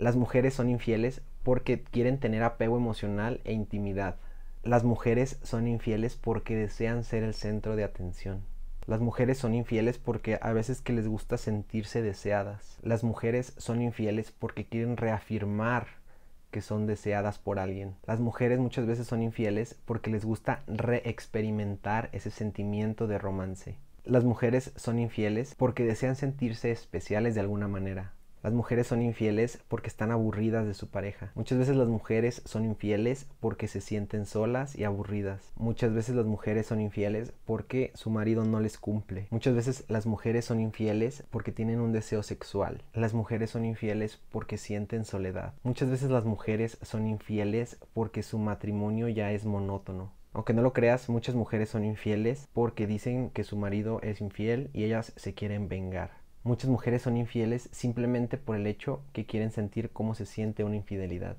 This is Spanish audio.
Las mujeres son infieles porque quieren tener apego emocional e intimidad. Las mujeres son infieles porque desean ser el centro de atención. Las mujeres son infieles porque a veces que les gusta sentirse deseadas. Las mujeres son infieles porque quieren reafirmar que son deseadas por alguien. Las mujeres muchas veces son infieles porque les gusta reexperimentar ese sentimiento de romance. Las mujeres son infieles porque desean sentirse especiales de alguna manera. Las mujeres son infieles porque están aburridas de su pareja. Muchas veces las mujeres son infieles porque se sienten solas y aburridas. Muchas veces las mujeres son infieles porque su marido no les cumple. Muchas veces las mujeres son infieles porque tienen un deseo sexual. Las mujeres son infieles porque sienten soledad. Muchas veces las mujeres son infieles porque su matrimonio ya es monótono. Aunque no lo creas, muchas mujeres son infieles porque dicen que su marido es infiel y ellas se quieren vengar. Muchas mujeres son infieles simplemente por el hecho que quieren sentir cómo se siente una infidelidad.